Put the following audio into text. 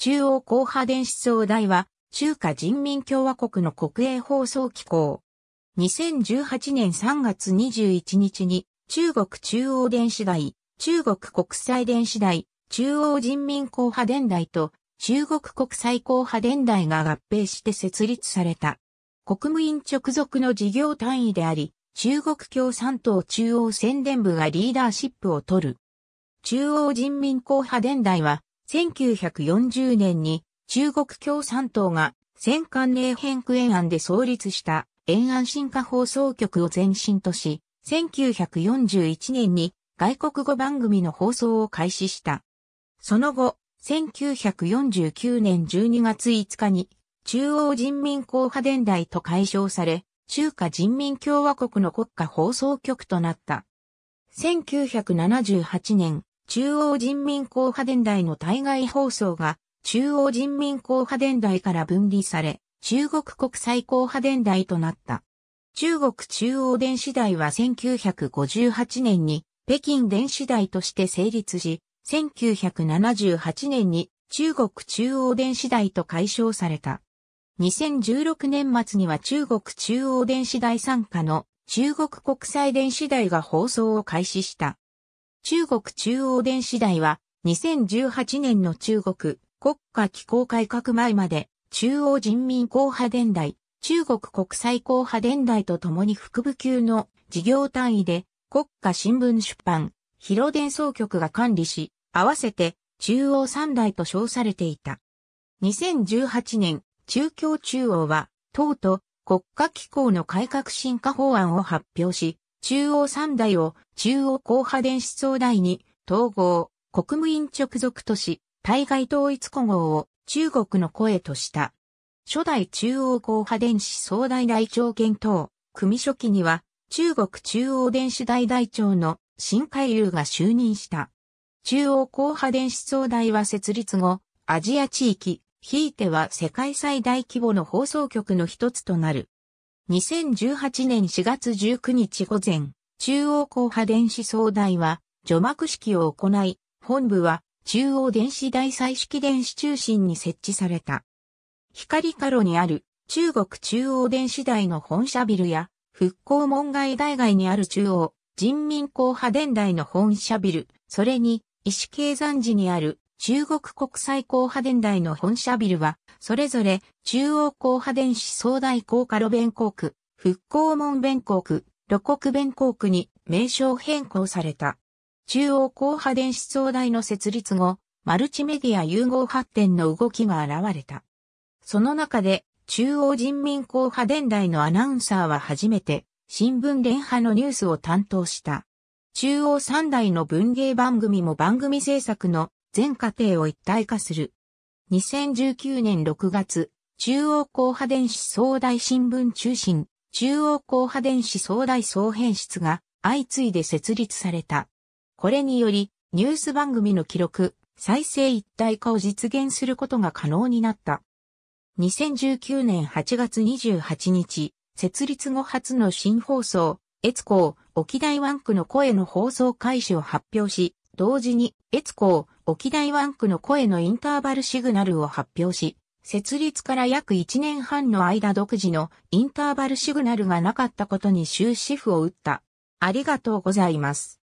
中央広波電子総台は、中華人民共和国の国営放送機構。2018年3月21日に、中国中央電子台、中国国際電子台、中央人民広波電台と、中国国際広波電台が合併して設立された。国務院直属の事業単位であり、中国共産党中央宣伝部がリーダーシップを取る。中央人民広波電台は、1940年に中国共産党が戦艦寧変区延安で創立した延安進化放送局を前身とし、1941年に外国語番組の放送を開始した。その後、1949年12月5日に中央人民公派伝来と解消され、中華人民共和国の国家放送局となった。1978年、中央人民広派伝台の対外放送が、中央人民広派伝台から分離され、中国国際広派伝台となった。中国中央電子台は1958年に北京電子台として成立し、1978年に中国中央電子台と解消された。2016年末には中国中央電子台参加の中国国際電子台が放送を開始した。中国中央電子台は2018年の中国国家機構改革前まで中央人民公派電台、中国国際公派電台とともに副部級の事業単位で国家新聞出版、広電総局が管理し、合わせて中央三台と称されていた。2018年、中共中央は、党と国家機構の改革進化法案を発表し、中央三大を中央広波電子総大に統合、国務院直属都市、対外統一古号を中国の声とした。初代中央広波電子総大大長検討、組初期には中国中央電子大大長の新海流が就任した。中央広波電子総大は設立後、アジア地域、ひいては世界最大規模の放送局の一つとなる。2018年4月19日午前、中央広波電子総代は、除幕式を行い、本部は、中央電子大彩色電子中心に設置された。光カロにある中国中央電子台の本社ビルや、復興門外大外にある中央人民広波電台の本社ビル、それに、石経山寺にある中国国際広波電台の本社ビルは、それぞれ中央広波電子総大高下路弁航区、復興門弁航区、露国弁航区に名称変更された。中央広波電子総大の設立後、マルチメディア融合発展の動きが現れた。その中で、中央人民広波電台のアナウンサーは初めて、新聞連波のニュースを担当した。中央三大の文芸番組も番組制作の全過程を一体化する。2019年6月、中央高波電子総大新聞中心、中央高波電子総大総編室が相次いで設立された。これにより、ニュース番組の記録、再生一体化を実現することが可能になった。2019年8月28日、設立後初の新放送、越後沖大湾区の声の放送開始を発表し、同時に、越後。沖大湾区の声のインターバルシグナルを発表し、設立から約1年半の間独自のインターバルシグナルがなかったことに終止符を打った。ありがとうございます。